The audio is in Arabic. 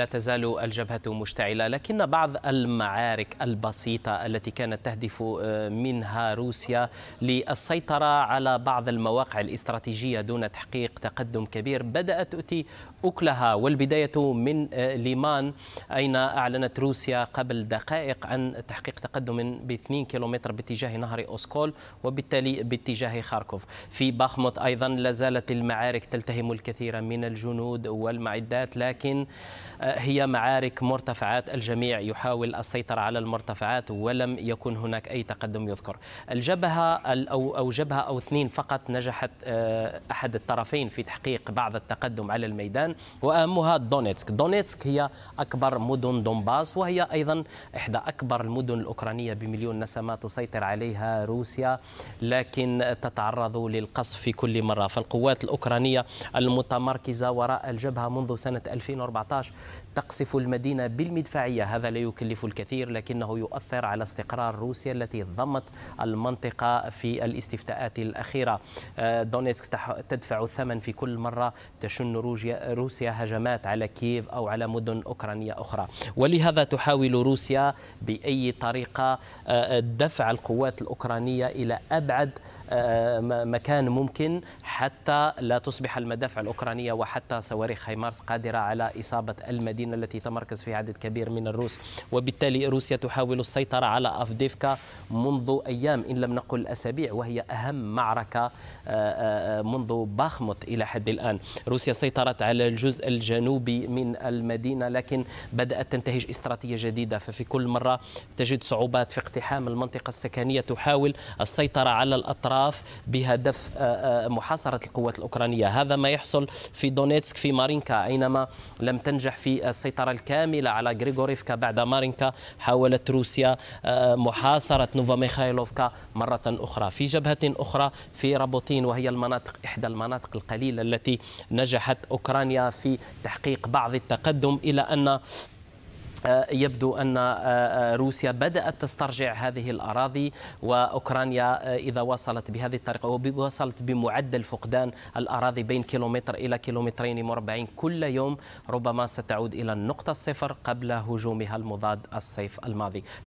لا تزال الجبهة مشتعلة لكن بعض المعارك البسيطة التي كانت تهدف آه، منها روسيا للسيطرة على بعض المواقع الاستراتيجية دون تحقيق تقدم كبير بدأت تؤتي أكلها والبداية من آه، ليمان أين أعلنت روسيا قبل دقائق عن تحقيق تقدم ب 2 كيلومتر باتجاه نهر أوسكول وبالتالي باتجاه خاركوف في باخموت أيضا لازالت المعارك تلتهم الكثير من الجنود والمعدات لكن آه، هي معارك مرتفعات الجميع يحاول السيطرة على المرتفعات ولم يكن هناك أي تقدم يذكر الجبهة أو أو جبهة أو اثنين فقط نجحت آه، أحد الطرفين في تحقيق بعض التقدم على الميدان وأهمها دونيتسك دونيتسك هي أكبر مدن دونباس وهي أيضا إحدى أكبر المدن الأوكرانية بمليون نسمة تسيطر عليها روسيا لكن تتعرض للقصف في كل مرة فالقوات الأوكرانية المتمركزة وراء الجبهة منذ سنة 2014 تقصف المدينة بالمدفعية هذا لا يكلف الكثير لكنه يؤثر على استقرار روسيا التي ضمت المنطقة في الاستفتاءات الأخيرة آه، دونيتسك تدفع الثمن في كل مرة تشن روسيا هجمات على كييف أو على مدن أوكرانية أخرى ولهذا تحاول روسيا بأي طريقة آه، دفع القوات الأوكرانية إلى أبعد آه، مكان ممكن حتى لا تصبح المدافع الأوكرانية وحتى صواريخ هايمارس قادرة على إصابة المدينة التي تمركز فيها عدد كبير من الروس وبالتالي روسيا تحاول السيطرة على أفديفكا منذ أيام إن لم نقل أسابيع وهي أهم معركة آه، آه، منذ باخموت إلى حد الآن روسيا سيطرت على الجزء الجنوبي من المدينة لكن بدأت تنتهج استراتيجية جديدة ففي كل مرة تجد صعوبات في اقتحام المنطقة السكنية تحاول السيطرة على الأطراف الأطراف بهدف آه، آه، محاصرة القوات الأوكرانية هذا ما يحصل في دونيتسك في مارينكا اينما لم تنجح في السيطرة الكاملة على غريغوريفكا بعد مارينكا حاولت روسيا آه، محاصرة نوفا ميخايلوفكا مرة أخرى في جبهة أخرى في رابوتين وهي المناطق إحدى المناطق القليلة التي نجحت أوكرانيا في تحقيق بعض التقدم إلى أن آه، يبدو أن آه، آه، روسيا بدأت تسترجع هذه الأراضي وأوكرانيا إذا وصلت بهذه الطريقة ووصلت بمعدل فقدان الأراضي بين كيلومتر إلى كيلومترين مربعين كل يوم ربما ستعود إلى النقطة الصفر قبل هجومها المضاد الصيف الماضي